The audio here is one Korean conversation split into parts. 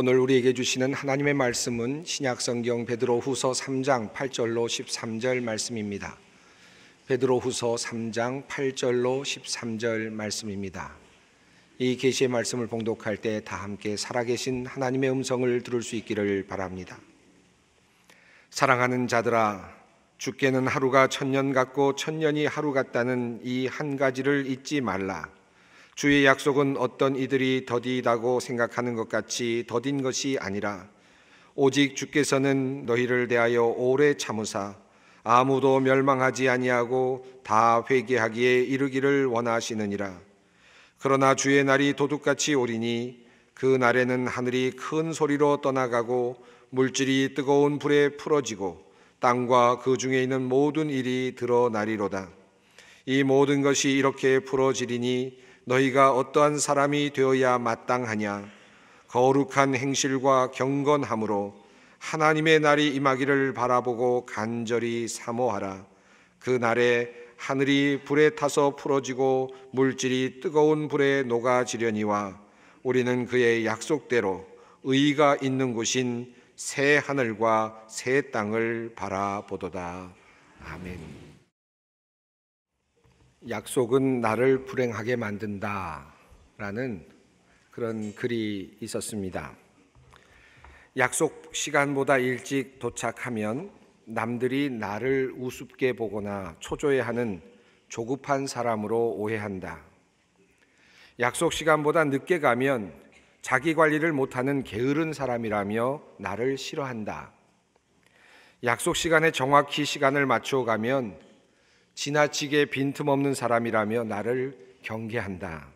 오늘 우리에게 주시는 하나님의 말씀은 신약성경 베드로후서 3장 8절로 13절 말씀입니다. 베드로후서 3장 8절로 13절 말씀입니다. 이 계시의 말씀을 봉독할 때 다 함께 살아계신 하나님의 음성을 들을 수 있기를 바랍니다. 사랑하는 자들아 죽게는 하루가 천년 같고 천년이 하루 같다는 이 한 가지를 잊지 말라. 주의 약속은 어떤 이들이 더디다고 생각하는 것 같이 더딘 것이 아니라 오직 주께서는 너희를 대하여 오래 참으사 아무도 멸망하지 아니하고 다 회개하기에 이르기를 원하시느니라. 그러나 주의 날이 도둑같이 오리니 그 날에는 하늘이 큰 소리로 떠나가고 물질이 뜨거운 불에 풀어지고 땅과 그 중에 있는 모든 일이 드러나리로다. 이 모든 것이 이렇게 풀어지리니 너희가 어떠한 사람이 되어야 마땅하냐 거룩한 행실과 경건함으로 하나님의 날이 임하기를 바라보고 간절히 사모하라 그 날에 하늘이 불에 타서 풀어지고 물질이 뜨거운 불에 녹아지려니와 우리는 그의 약속대로 의가 있는 곳인 새 하늘과 새 땅을 바라보도다. 아멘. 약속은 나를 불행하게 만든다. 라는 그런 글이 있었습니다. 약속 시간보다 일찍 도착하면 남들이 나를 우습게 보거나 초조해하는 조급한 사람으로 오해한다. 약속 시간보다 늦게 가면 자기 관리를 못하는 게으른 사람이라며 나를 싫어한다. 약속 시간에 정확히 시간을 맞추어 가면 지나치게 빈틈없는 사람이라며 나를 경계한다.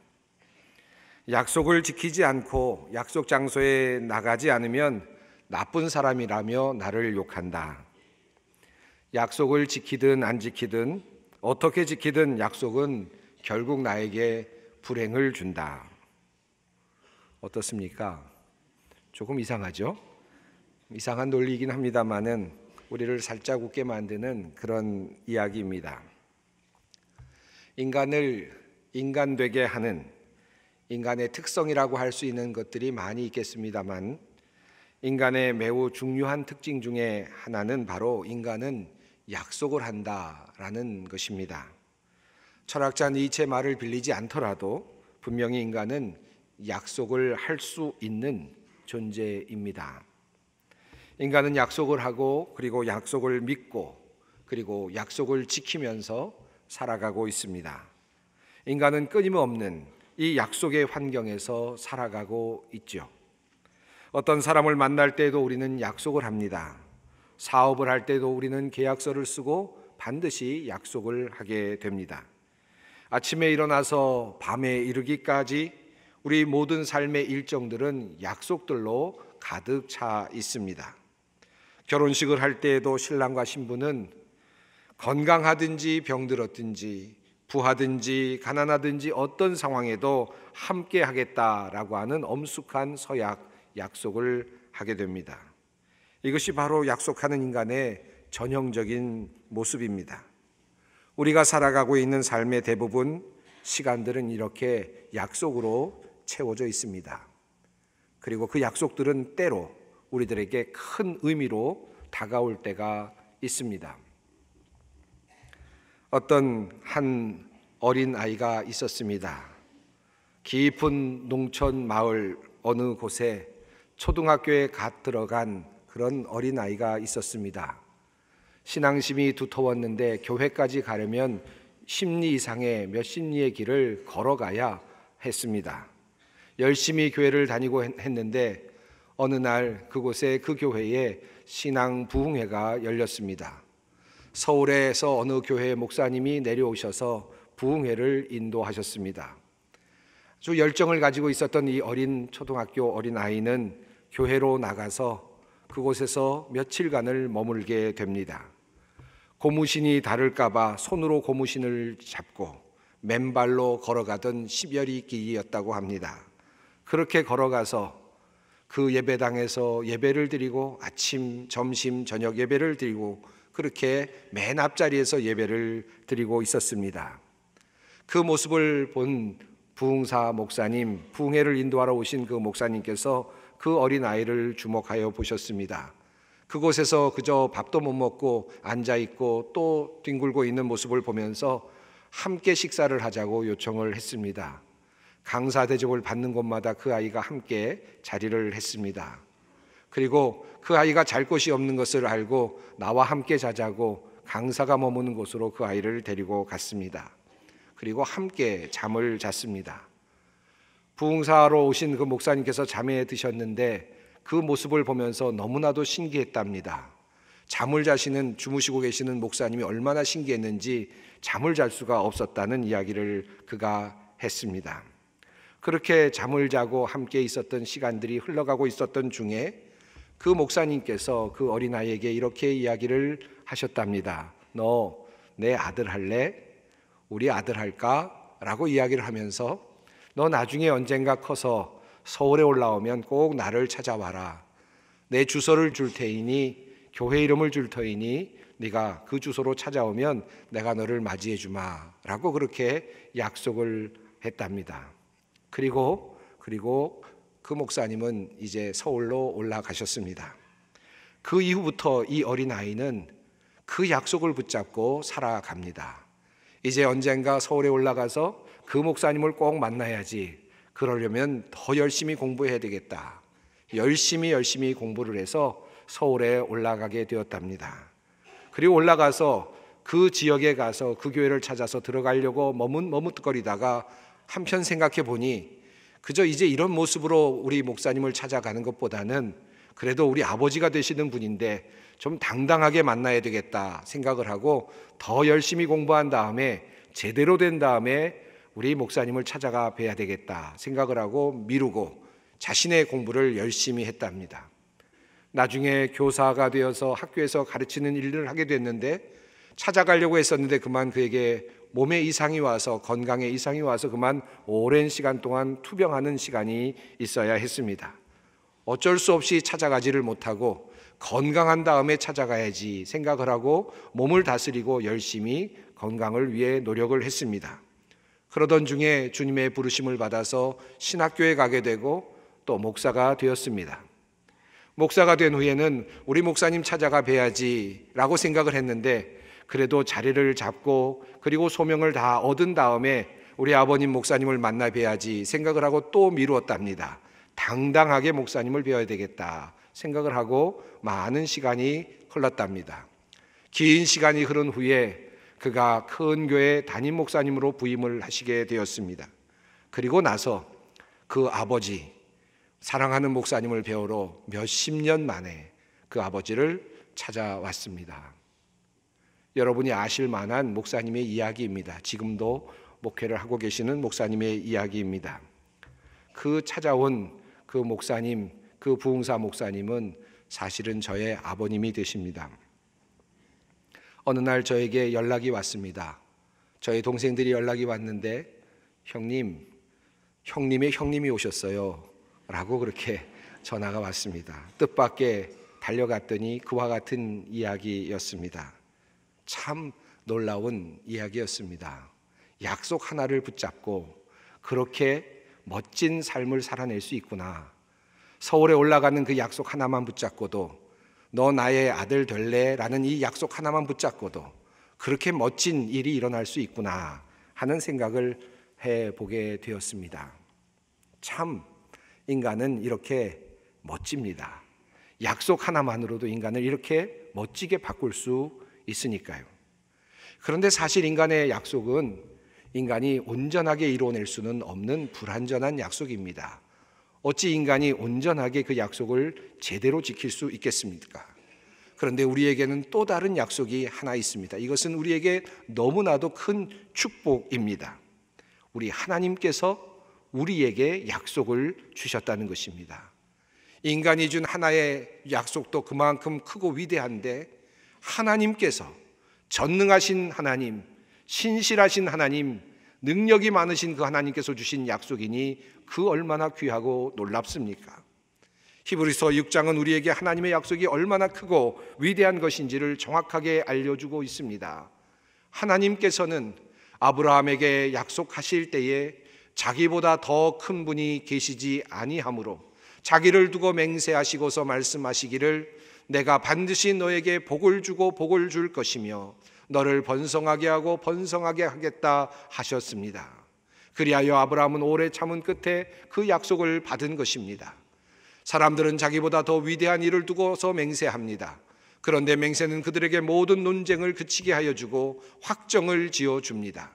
약속을 지키지 않고 약속 장소에 나가지 않으면 나쁜 사람이라며 나를 욕한다. 약속을 지키든 안 지키든 어떻게 지키든 약속은 결국 나에게 불행을 준다. 어떻습니까? 조금 이상하죠? 이상한 논리이긴 합니다만은 우리를 살짝 웃게 만드는 그런 이야기입니다. 인간을 인간되게 하는 인간의 특성이라고 할 수 있는 것들이 많이 있겠습니다만 인간의 매우 중요한 특징 중에 하나는 바로 인간은 약속을 한다라는 것입니다. 철학자 니체 말을 빌리지 않더라도 분명히 인간은 약속을 할 수 있는 존재입니다. 인간은 약속을 하고 그리고 약속을 믿고 그리고 약속을 지키면서 살아가고 있습니다. 인간은 끊임없는 이 약속의 환경에서 살아가고 있죠. 어떤 사람을 만날 때도 우리는 약속을 합니다. 사업을 할 때도 우리는 계약서를 쓰고 반드시 약속을 하게 됩니다. 아침에 일어나서 밤에 이르기까지 우리 모든 삶의 일정들은 약속들로 가득 차 있습니다. 결혼식을 할 때에도 신랑과 신부는 건강하든지 병들었든지 부하든지 가난하든지 어떤 상황에도 함께 하겠다라고 하는 엄숙한 서약 약속을 하게 됩니다. 이것이 바로 약속하는 인간의 전형적인 모습입니다. 우리가 살아가고 있는 삶의 대부분 시간들은 이렇게 약속으로 채워져 있습니다. 그리고 그 약속들은 때로 우리들에게 큰 의미로 다가올 때가 있습니다. 어떤 한 어린 아이가 있었습니다. 깊은 농촌 마을 어느 곳에 초등학교에 갓 들어간 그런 어린 아이가 있었습니다. 신앙심이 두터웠는데 교회까지 가려면 심리 이상의 몇 심리의 길을 걸어가야 했습니다. 열심히 교회를 다니고 했는데 어느 날 그곳에 그 교회에 신앙 부흥회가 열렸습니다. 서울에서 어느 교회 목사님이 내려오셔서 부흥회를 인도하셨습니다. 주 열정을 가지고 있었던 이 어린 초등학교 어린 아이는 교회로 나가서 그곳에서 며칠간을 머물게 됩니다. 고무신이 다를까봐 손으로 고무신을 잡고 맨발로 걸어가던 십여리 길이었다고 합니다. 그렇게 걸어가서 그 예배당에서 예배를 드리고 아침, 점심, 저녁 예배를 드리고 그렇게 맨 앞자리에서 예배를 드리고 있었습니다. 그 모습을 본 부흥사 목사님, 부흥회를 인도하러 오신 그 목사님께서 그 어린 아이를 주목하여 보셨습니다. 그곳에서 그저 밥도 못 먹고 앉아 있고 또 뒹굴고 있는 모습을 보면서 함께 식사를 하자고 요청을 했습니다. 강사 대접을 받는 곳마다 그 아이가 함께 자리를 했습니다. 그리고 그 아이가 잘 곳이 없는 것을 알고 나와 함께 자자고 강사가 머무는 곳으로 그 아이를 데리고 갔습니다. 그리고 함께 잠을 잤습니다. 부흥사로 오신 그 목사님께서 잠에 드셨는데 그 모습을 보면서 너무나도 신기했답니다. 잠을 자시는 주무시고 계시는 목사님이 얼마나 신기했는지 잠을 잘 수가 없었다는 이야기를 그가 했습니다. 그렇게 잠을 자고 함께 있었던 시간들이 흘러가고 있었던 중에 그 목사님께서 그 어린아이에게 이렇게 이야기를 하셨답니다. 너 내 아들 할래? 우리 아들 할까? 라고 이야기를 하면서 너 나중에 언젠가 커서 서울에 올라오면 꼭 나를 찾아와라. 내 주소를 줄 테이니 교회 이름을 줄 테이니 네가 그 주소로 찾아오면 내가 너를 맞이해 주마라고 그렇게 약속을 했답니다. 그리고 그리고 그 목사님은 이제 서울로 올라가셨습니다. 그 이후부터 이 어린아이는 그 약속을 붙잡고 살아갑니다. 이제 언젠가 서울에 올라가서 그 목사님을 꼭 만나야지. 그러려면 더 열심히 공부해야 되겠다. 열심히 열심히 공부를 해서 서울에 올라가게 되었답니다. 그리고 올라가서 그 지역에 가서 그 교회를 찾아서 들어가려고 머뭇머뭇거리다가 한편 생각해 보니 그저 이제 이런 모습으로 우리 목사님을 찾아가는 것보다는 그래도 우리 아버지가 되시는 분인데 좀 당당하게 만나야 되겠다 생각을 하고 더 열심히 공부한 다음에 제대로 된 다음에 우리 목사님을 찾아가 뵈야 되겠다 생각을 하고 미루고 자신의 공부를 열심히 했답니다. 나중에 교사가 되어서 학교에서 가르치는 일을 하게 됐는데 찾아가려고 했었는데 그만 그에게 몸에 이상이 와서 건강에 이상이 와서 그만 오랜 시간 동안 투병하는 시간이 있어야 했습니다. 어쩔 수 없이 찾아가지를 못하고 건강한 다음에 찾아가야지 생각을 하고 몸을 다스리고 열심히 건강을 위해 노력을 했습니다. 그러던 중에 주님의 부르심을 받아서 신학교에 가게 되고 또 목사가 되었습니다. 목사가 된 후에는 우리 목사님 찾아가 봐야지라고 생각을 했는데 그래도 자리를 잡고 그리고 소명을 다 얻은 다음에 우리 아버님 목사님을 만나 뵈야지 생각을 하고 또 미루었답니다. 당당하게 목사님을 뵈어야 되겠다 생각을 하고 많은 시간이 흘렀답니다. 긴 시간이 흐른 후에 그가 큰 교회 담임 목사님으로 부임을 하시게 되었습니다. 그리고 나서 그 아버지 사랑하는 목사님을 배우러 몇 십 년 만에 그 아버지를 찾아왔습니다. 여러분이 아실 만한 목사님의 이야기입니다. 지금도 목회를 하고 계시는 목사님의 이야기입니다. 그 찾아온 그 목사님, 그 부흥사 목사님은 사실은 저의 아버님이 되십니다. 어느 날 저에게 연락이 왔습니다. 저의 동생들이 연락이 왔는데 형님, 형님의 형님이 오셨어요. 라고 그렇게 전화가 왔습니다. 뜻밖의 달려갔더니 그와 같은 이야기였습니다. 참 놀라운 이야기였습니다. 약속 하나를 붙잡고 그렇게 멋진 삶을 살아낼 수 있구나. 서울에 올라가는 그 약속 하나만 붙잡고도 너 나의 아들 될래? 라는 이 약속 하나만 붙잡고도 그렇게 멋진 일이 일어날 수 있구나 하는 생각을 해 보게 되었습니다. 참, 인간은 이렇게 멋집니다. 약속 하나만으로도 인간을 이렇게 멋지게 바꿀 수 있으니까요. 그런데 사실 인간의 약속은 인간이 온전하게 이루어낼 수는 없는 불완전한 약속입니다. 어찌 인간이 온전하게 그 약속을 제대로 지킬 수 있겠습니까? 그런데 우리에게는 또 다른 약속이 하나 있습니다. 이것은 우리에게 너무나도 큰 축복입니다. 우리 하나님께서 우리에게 약속을 주셨다는 것입니다. 인간이 준 하나의 약속도 그만큼 크고 위대한데 하나님께서 전능하신 하나님, 신실하신 하나님, 능력이 많으신 그 하나님께서 주신 약속이니 그 얼마나 귀하고 놀랍습니까? 히브리서 6장은 우리에게 하나님의 약속이 얼마나 크고 위대한 것인지를 정확하게 알려주고 있습니다. 하나님께서는 아브라함에게 약속하실 때에 자기보다 더 큰 분이 계시지 아니하므로 자기를 두고 맹세하시고서 말씀하시기를 내가 반드시 너에게 복을 주고 복을 줄 것이며 너를 번성하게 하고 번성하게 하겠다 하셨습니다. 그리하여 아브라함은 오래 참은 끝에 그 약속을 받은 것입니다. 사람들은 자기보다 더 위대한 일을 두고서 맹세합니다. 그런데 맹세는 그들에게 모든 논쟁을 그치게 하여 주고 확정을 지어 줍니다.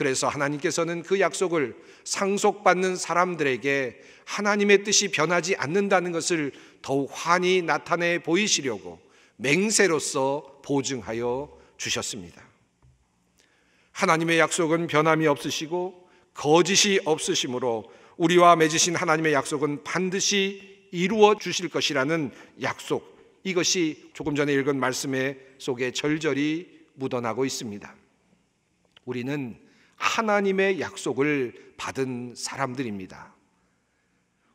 그래서 하나님께서는 그 약속을 상속받는 사람들에게 하나님의 뜻이 변하지 않는다는 것을 더욱 환히 나타내 보이시려고 맹세로서 보증하여 주셨습니다. 하나님의 약속은 변함이 없으시고 거짓이 없으시므로 우리와 맺으신 하나님의 약속은 반드시 이루어 주실 것이라는 약속. 이것이 조금 전에 읽은 말씀의 속에 절절히 묻어나고 있습니다. 우리는 하나님의 약속을 받은 사람들입니다.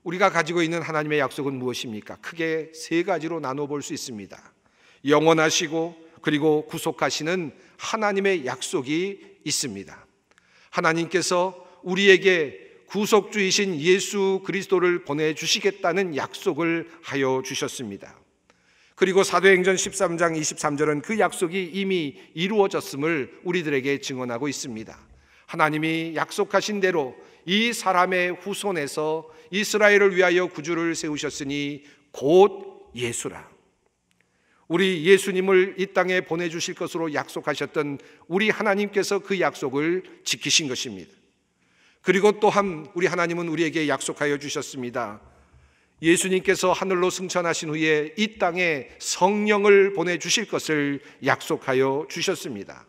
우리가 가지고 있는 하나님의 약속은 무엇입니까? 크게 세 가지로 나눠 볼 수 있습니다. 영원하시고 그리고 구속하시는 하나님의 약속이 있습니다. 하나님께서 우리에게 구속주이신 예수 그리스도를 보내주시겠다는 약속을 하여 주셨습니다. 그리고 사도행전 13장 23절은 그 약속이 이미 이루어졌음을 우리들에게 증언하고 있습니다. 하나님이 약속하신 대로 이 사람의 후손에서 이스라엘을 위하여 구주를 세우셨으니 곧 예수라. 우리 예수님을 이 땅에 보내주실 것으로 약속하셨던 우리 하나님께서 그 약속을 지키신 것입니다. 그리고 또한 우리 하나님은 우리에게 약속하여 주셨습니다. 예수님께서 하늘로 승천하신 후에 이 땅에 성령을 보내주실 것을 약속하여 주셨습니다.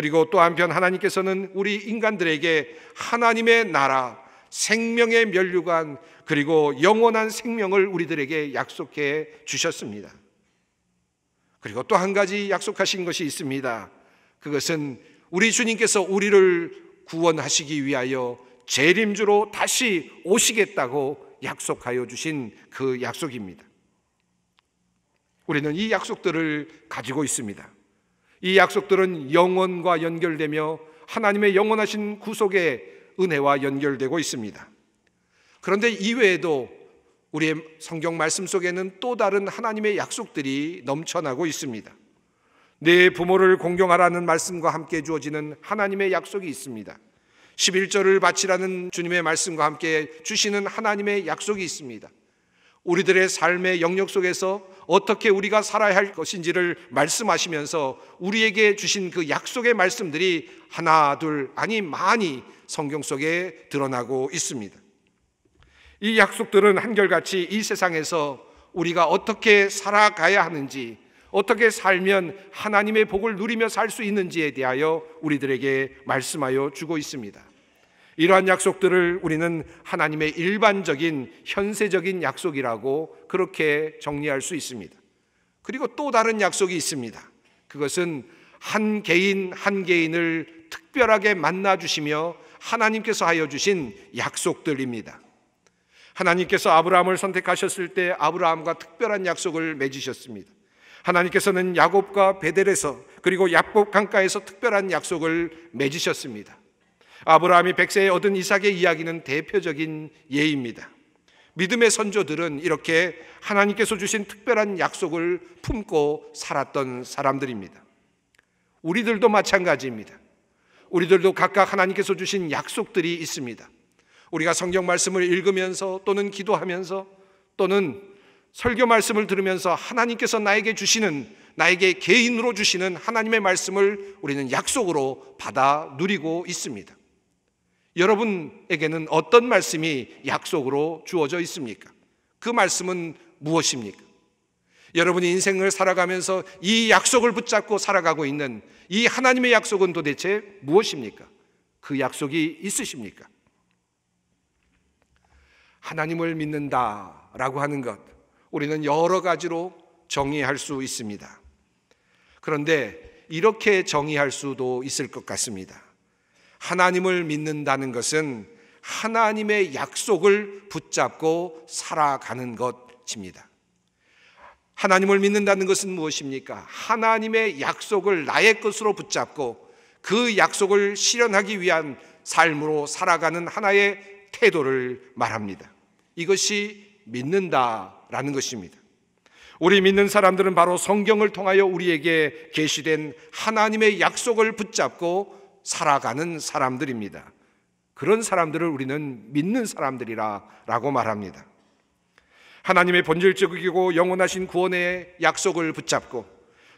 그리고 또 한편 하나님께서는 우리 인간들에게 하나님의 나라, 생명의 면류관, 그리고 영원한 생명을 우리들에게 약속해 주셨습니다. 그리고 또 한 가지 약속하신 것이 있습니다. 그것은 우리 주님께서 우리를 구원하시기 위하여 재림주로 다시 오시겠다고 약속하여 주신 그 약속입니다. 우리는 이 약속들을 가지고 있습니다. 이 약속들은 영원과 연결되며 하나님의 영원하신 구속의 은혜와 연결되고 있습니다. 그런데 이외에도 우리의 성경 말씀 속에는 또 다른 하나님의 약속들이 넘쳐나고 있습니다. 내 부모를 공경하라는 말씀과 함께 주어지는 하나님의 약속이 있습니다. 11절을 바치라는 주님의 말씀과 함께 주시는 하나님의 약속이 있습니다. 우리들의 삶의 영역 속에서 어떻게 우리가 살아야 할 것인지를 말씀하시면서 우리에게 주신 그 약속의 말씀들이 하나, 둘, 아니, 많이 성경 속에 드러나고 있습니다. 이 약속들은 한결같이 이 세상에서 우리가 어떻게 살아가야 하는지, 어떻게 살면 하나님의 복을 누리며 살 수 있는지에 대하여 우리들에게 말씀하여 주고 있습니다. 이러한 약속들을 우리는 하나님의 일반적인 현세적인 약속이라고 그렇게 정리할 수 있습니다. 그리고 또 다른 약속이 있습니다. 그것은 한 개인 한 개인을 특별하게 만나 주시며 하나님께서 하여 주신 약속들입니다. 하나님께서 아브라함을 선택하셨을 때 아브라함과 특별한 약속을 맺으셨습니다. 하나님께서는 야곱과 베델에서 그리고 야곱 강가에서 특별한 약속을 맺으셨습니다. 아브라함이 백세에 얻은 이삭의 이야기는 대표적인 예입니다. 믿음의 선조들은 이렇게 하나님께서 주신 특별한 약속을 품고 살았던 사람들입니다. 우리들도 마찬가지입니다. 우리들도 각각 하나님께서 주신 약속들이 있습니다. 우리가 성경 말씀을 읽으면서 또는 기도하면서 또는 설교 말씀을 들으면서 하나님께서 나에게 주시는 나에게 개인으로 주시는 하나님의 말씀을 우리는 약속으로 받아 누리고 있습니다. 여러분에게는 어떤 말씀이 약속으로 주어져 있습니까? 그 말씀은 무엇입니까? 여러분이 인생을 살아가면서 이 약속을 붙잡고 살아가고 있는 이 하나님의 약속은 도대체 무엇입니까? 그 약속이 있으십니까? 하나님을 믿는다라고 하는 것, 우리는 여러 가지로 정의할 수 있습니다. 그런데 이렇게 정의할 수도 있을 것 같습니다. 하나님을 믿는다는 것은 하나님의 약속을 붙잡고 살아가는 것입니다. 하나님을 믿는다는 것은 무엇입니까? 하나님의 약속을 나의 것으로 붙잡고 그 약속을 실현하기 위한 삶으로 살아가는 하나의 태도를 말합니다. 이것이 믿는다라는 것입니다. 우리 믿는 사람들은 바로 성경을 통하여 우리에게 계시된 하나님의 약속을 붙잡고 살아가는 사람들입니다. 그런 사람들을 우리는 믿는 사람들이라라고 말합니다. 하나님의 본질적이고 영원하신 구원의 약속을 붙잡고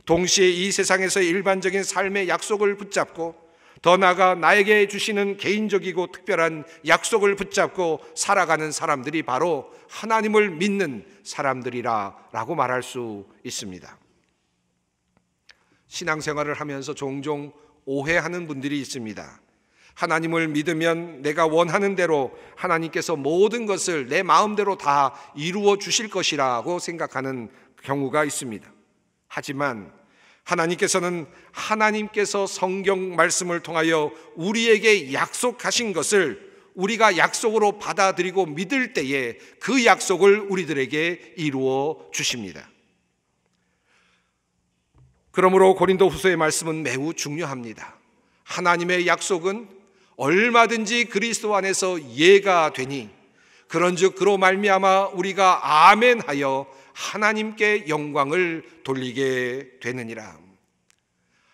동시에 이 세상에서 일반적인 삶의 약속을 붙잡고 더 나아가 나에게 주시는 개인적이고 특별한 약속을 붙잡고 살아가는 사람들이 바로 하나님을 믿는 사람들이라라고 말할 수 있습니다. 신앙생활을 하면서 종종 오해하는 분들이 있습니다. 하나님을 믿으면 내가 원하는 대로 하나님께서 모든 것을 내 마음대로 다 이루어 주실 것이라고 생각하는 경우가 있습니다. 하지만 하나님께서는 하나님께서 성경 말씀을 통하여 우리에게 약속하신 것을 우리가 약속으로 받아들이고 믿을 때에 그 약속을 우리들에게 이루어 주십니다. 그러므로 고린도 후서의 말씀은 매우 중요합니다. 하나님의 약속은 얼마든지 그리스도 안에서 예가 되니 그런즉 그로 말미암아 우리가 아멘하여 하나님께 영광을 돌리게 되느니라.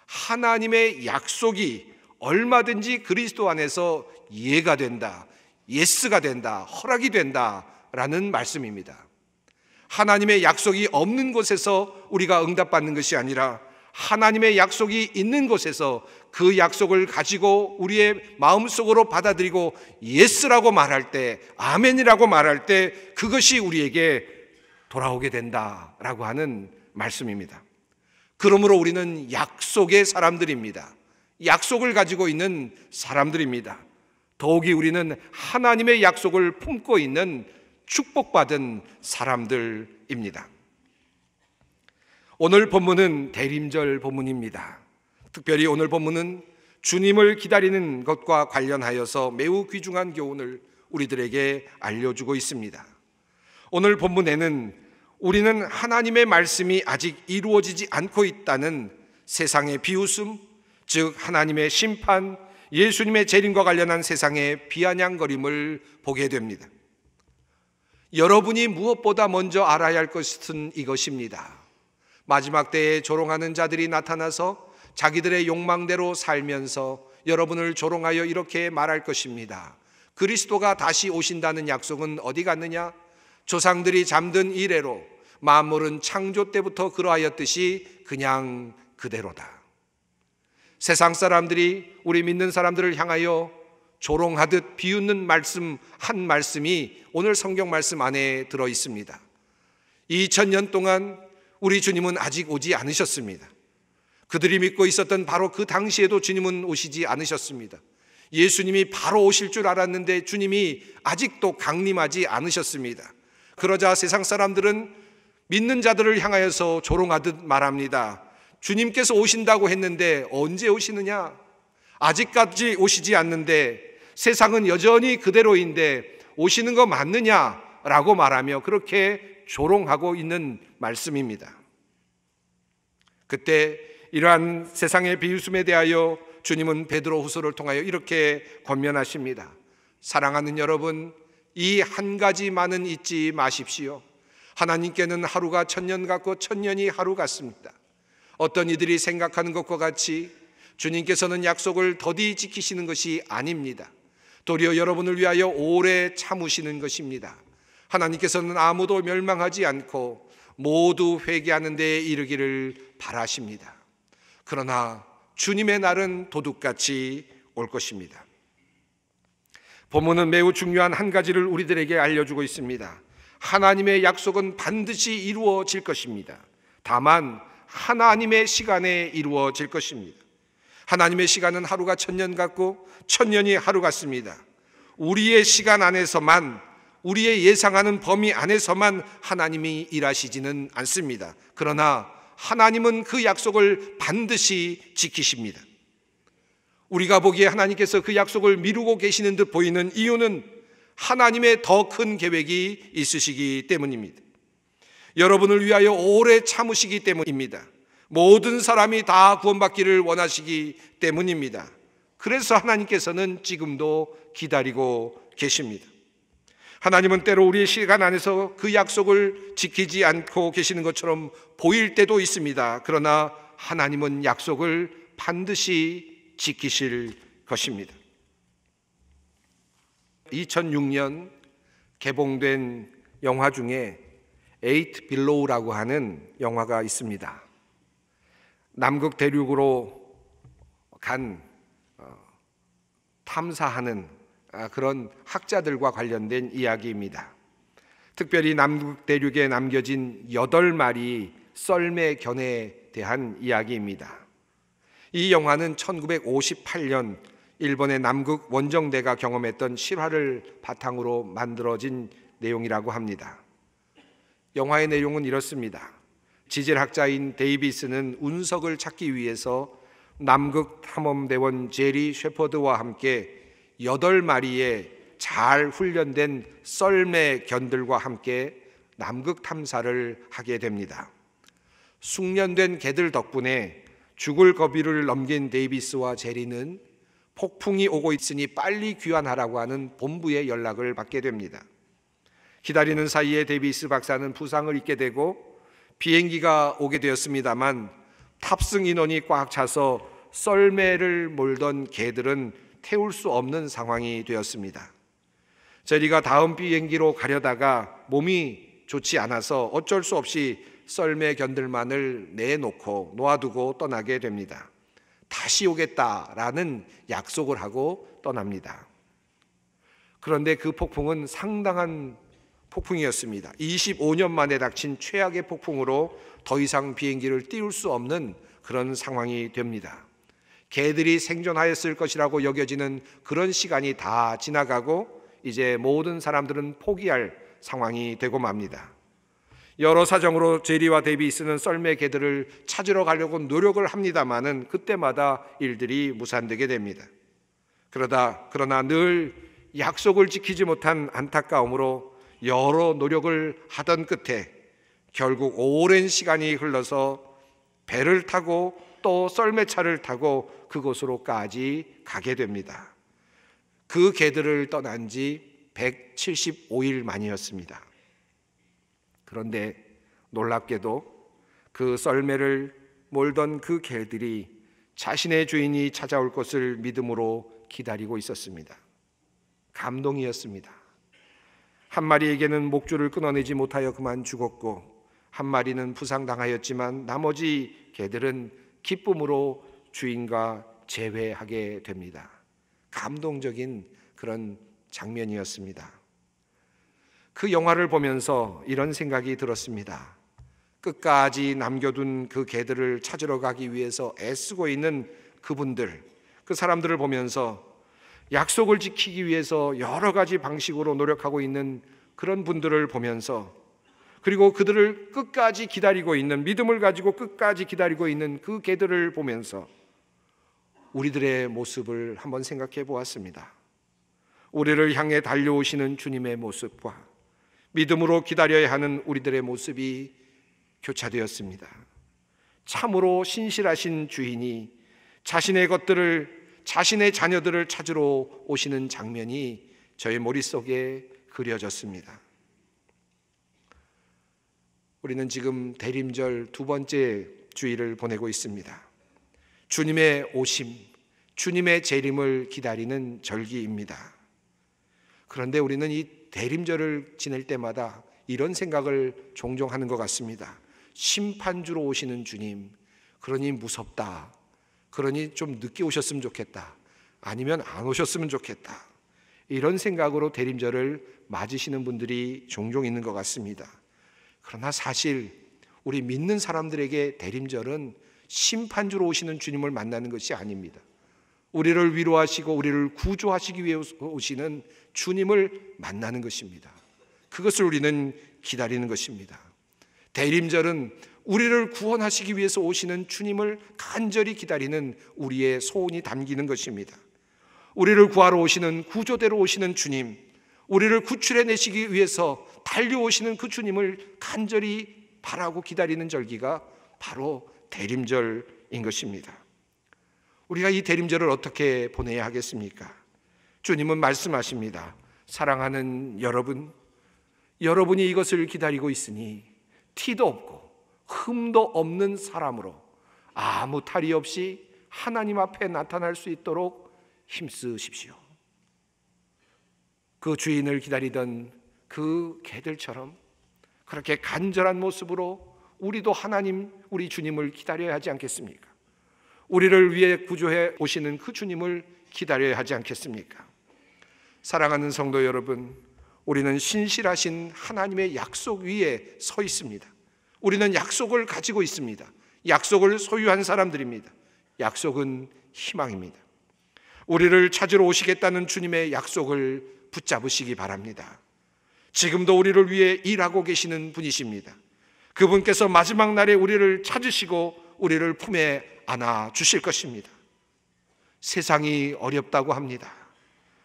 하나님의 약속이 얼마든지 그리스도 안에서 예가 된다, 예스가 된다, 허락이 된다라는 말씀입니다. 하나님의 약속이 없는 곳에서 우리가 응답받는 것이 아니라 하나님의 약속이 있는 곳에서 그 약속을 가지고 우리의 마음속으로 받아들이고 예스라고 말할 때, 아멘이라고 말할 때 그것이 우리에게 돌아오게 된다라고 하는 말씀입니다. 그러므로 우리는 약속의 사람들입니다. 약속을 가지고 있는 사람들입니다. 더욱이 우리는 하나님의 약속을 품고 있는 축복받은 사람들입니다. 오늘 본문은 대림절 본문입니다. 특별히 오늘 본문은 주님을 기다리는 것과 관련하여서 매우 귀중한 교훈을 우리들에게 알려주고 있습니다. 오늘 본문에는 우리는 하나님의 말씀이 아직 이루어지지 않고 있다는 세상의 비웃음, 즉 하나님의 심판, 예수님의 재림과 관련한 세상의 비아냥거림을 보게 됩니다. 여러분이 무엇보다 먼저 알아야 할 것은 이것입니다. 마지막 때에 조롱하는 자들이 나타나서 자기들의 욕망대로 살면서 여러분을 조롱하여 이렇게 말할 것입니다. 그리스도가 다시 오신다는 약속은 어디 갔느냐? 조상들이 잠든 이래로 만물은 창조 때부터 그러하였듯이 그냥 그대로다. 세상 사람들이 우리 믿는 사람들을 향하여 조롱하듯 비웃는 말씀 한 말씀이 오늘 성경 말씀 안에 들어 있습니다. 2000년 동안 우리 주님은 아직 오지 않으셨습니다. 그들이 믿고 있었던 바로 그 당시에도 주님은 오시지 않으셨습니다. 예수님이 바로 오실 줄 알았는데 주님이 아직도 강림하지 않으셨습니다. 그러자 세상 사람들은 믿는 자들을 향하여서 조롱하듯 말합니다. 주님께서 오신다고 했는데 언제 오시느냐? 아직까지 오시지 않는데 세상은 여전히 그대로인데 오시는 거 맞느냐? 라고 말하며 그렇게 조롱하고 있는 말씀입니다. 그때 이러한 세상의 비웃음에 대하여 주님은 베드로 후서를 통하여 이렇게 권면하십니다. 사랑하는 여러분, 이 한 가지만은 잊지 마십시오. 하나님께는 하루가 천년 같고 천년이 하루 같습니다. 어떤 이들이 생각하는 것과 같이 주님께서는 약속을 더디 지키시는 것이 아닙니다. 도리어 여러분을 위하여 오래 참으시는 것입니다. 하나님께서는 아무도 멸망하지 않고 모두 회개하는 데에 이르기를 바라십니다. 그러나 주님의 날은 도둑같이 올 것입니다. 본문은 매우 중요한 한 가지를 우리들에게 알려주고 있습니다. 하나님의 약속은 반드시 이루어질 것입니다. 다만 하나님의 시간에 이루어질 것입니다. 하나님의 시간은 하루가 천년 같고 천년이 하루 같습니다. 우리의 시간 안에서만 우리의 예상하는 범위 안에서만 하나님이 일하시지는 않습니다. 그러나 하나님은 그 약속을 반드시 지키십니다. 우리가 보기에 하나님께서 그 약속을 미루고 계시는 듯 보이는 이유는 하나님의 더 큰 계획이 있으시기 때문입니다. 여러분을 위하여 오래 참으시기 때문입니다. 모든 사람이 다 구원받기를 원하시기 때문입니다. 그래서 하나님께서는 지금도 기다리고 계십니다. 하나님은 때로 우리의 시간 안에서 그 약속을 지키지 않고 계시는 것처럼 보일 때도 있습니다. 그러나 하나님은 약속을 반드시 지키실 것입니다. 2006년 개봉된 영화 중에 에이트 빌로우라고 하는 영화가 있습니다. 남극 대륙으로 간 어, 탐사하는 아, 그런 학자들과 관련된 이야기입니다. 특별히 남극 대륙에 남겨진 여덟 마리 썰매 견해에 대한 이야기입니다. 이 영화는 1958년 일본의 남극 원정대가 경험했던 실화를 바탕으로 만들어진 내용이라고 합니다. 영화의 내용은 이렇습니다. 지질학자인 데이비스는 운석을 찾기 위해서 남극 탐험대원 제리 셰퍼드와 함께 여덟 마리의 잘 훈련된 썰매 견들과 함께 남극 탐사를 하게 됩니다. 숙련된 개들 덕분에 죽을 거비를 넘긴 데이비스와 제리는 폭풍이 오고 있으니 빨리 귀환하라고 하는 본부의 연락을 받게 됩니다. 기다리는 사이에 데이비스 박사는 부상을 입게 되고 비행기가 오게 되었습니다만 탑승 인원이 꽉 차서 썰매를 몰던 개들은 태울 수 없는 상황이 되었습니다. 제리가 다음 비행기로 가려다가 몸이 좋지 않아서 어쩔 수 없이 썰매 견들만을 내놓고 놓아두고 떠나게 됩니다. 다시 오겠다라는 약속을 하고 떠납니다. 그런데 그 폭풍은 상당한 폭풍이었습니다. 25년 만에 닥친 최악의 폭풍으로 더 이상 비행기를 띄울 수 없는 그런 상황이 됩니다. 개들이 생존하였을 것이라고 여겨지는 그런 시간이 다 지나가고 이제 모든 사람들은 포기할 상황이 되고 맙니다. 여러 사정으로 제리와 데비 쓰는 썰매 개들을 찾으러 가려고 노력을 합니다마는 그때마다 일들이 무산되게 됩니다. 그러다 그러나 늘 약속을 지키지 못한 안타까움으로 여러 노력을 하던 끝에 결국 오랜 시간이 흘러서 배를 타고 또 썰매차를 타고 그곳으로까지 가게 됩니다. 그 개들을 떠난 지 175일 만이었습니다. 그런데 놀랍게도 그 썰매를 몰던 그 개들이 자신의 주인이 찾아올 것을 믿음으로 기다리고 있었습니다. 감동이었습니다. 한 마리에게는 목줄을 끊어내지 못하여 그만 죽었고 한 마리는 부상당하였지만 나머지 개들은 기쁨으로 주인과 재회하게 됩니다. 감동적인 그런 장면이었습니다. 그 영화를 보면서 이런 생각이 들었습니다. 끝까지 남겨둔 그 개들을 찾으러 가기 위해서 애쓰고 있는 그분들, 그 사람들을 보면서 약속을 지키기 위해서 여러 가지 방식으로 노력하고 있는 그런 분들을 보면서 그리고 그들을 끝까지 기다리고 있는 믿음을 가지고 끝까지 기다리고 있는 그 개들을 보면서 우리들의 모습을 한번 생각해 보았습니다. 우리를 향해 달려오시는 주님의 모습과 믿음으로 기다려야 하는 우리들의 모습이 교차되었습니다. 참으로 신실하신 주인이 자신의 것들을 자신의 자녀들을 찾으러 오시는 장면이 저의 머릿속에 그려졌습니다. 우리는 지금 대림절 두 번째 주일을 보내고 있습니다. 주님의 오심, 주님의 재림을 기다리는 절기입니다. 그런데 우리는 이 대림절을 지낼 때마다 이런 생각을 종종 하는 것 같습니다. 심판주로 오시는 주님, 그러니 무섭다. 그러니 좀 늦게 오셨으면 좋겠다. 아니면 안 오셨으면 좋겠다. 이런 생각으로 대림절을 맞으시는 분들이 종종 있는 것 같습니다. 그러나 사실 우리 믿는 사람들에게 대림절은 심판주로 오시는 주님을 만나는 것이 아닙니다. 우리를 위로하시고 우리를 구조하시기 위해 오시는 주님을 만나는 것입니다. 그것을 우리는 기다리는 것입니다. 대림절은 우리를 구원하시기 위해서 오시는 주님을 간절히 기다리는 우리의 소원이 담기는 것입니다. 우리를 구하러 오시는 구조대로 오시는 주님, 우리를 구출해 내시기 위해서 달려오시는 그 주님을 간절히 바라고 기다리는 절기가 바로 대림절인 것입니다. 우리가 이 대림절을 어떻게 보내야 하겠습니까? 주님은 말씀하십니다. 사랑하는 여러분, 여러분이 이것을 기다리고 있으니 티도 없고 흠도 없는 사람으로 아무 탈이 없이 하나님 앞에 나타날 수 있도록 힘쓰십시오. 그 주인을 기다리던 그 개들처럼 그렇게 간절한 모습으로 우리도 하나님, 우리 주님을 기다려야 하지 않겠습니까? 우리를 위해 구조해 오시는 그 주님을 기다려야 하지 않겠습니까? 사랑하는 성도 여러분, 우리는 신실하신 하나님의 약속 위에 서 있습니다. 우리는 약속을 가지고 있습니다. 약속을 소유한 사람들입니다. 약속은 희망입니다. 우리를 찾으러 오시겠다는 주님의 약속을 붙잡으시기 바랍니다. 지금도 우리를 위해 일하고 계시는 분이십니다. 그분께서 마지막 날에 우리를 찾으시고 우리를 품에 안아 주실 것입니다. 세상이 어렵다고 합니다.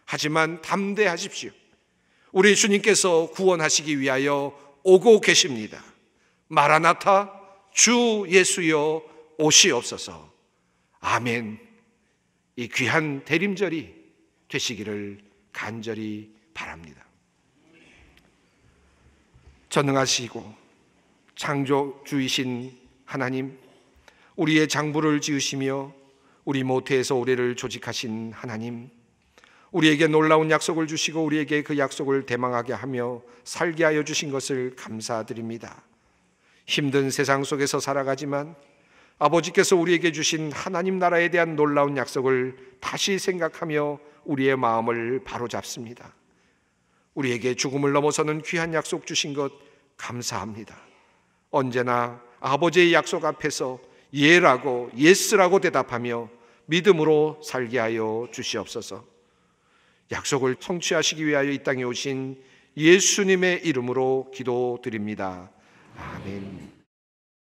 하지만 담대하십시오. 우리 주님께서 구원하시기 위하여 오고 계십니다. 마라나타 주 예수여 오시옵소서. 아멘. 이 귀한 대림절이 되시기를 간절히 바랍니다. 전능하시고 창조주이신 하나님, 우리의 장부를 지으시며 우리 모태에서 올해를 조직하신 하나님, 우리에게 놀라운 약속을 주시고 우리에게 그 약속을 대망하게 하며 살게 하여 주신 것을 감사드립니다. 힘든 세상 속에서 살아가지만 아버지께서 우리에게 주신 하나님 나라에 대한 놀라운 약속을 다시 생각하며 우리의 마음을 바로잡습니다. 우리에게 죽음을 넘어서는 귀한 약속 주신 것 감사합니다. 언제나 아버지의 약속 앞에서 예라고 예스라고 대답하며 믿음으로 살게 하여 주시옵소서. 약속을 성취하시기 위하여 이 땅에 오신 예수님의 이름으로 기도드립니다. 아멘.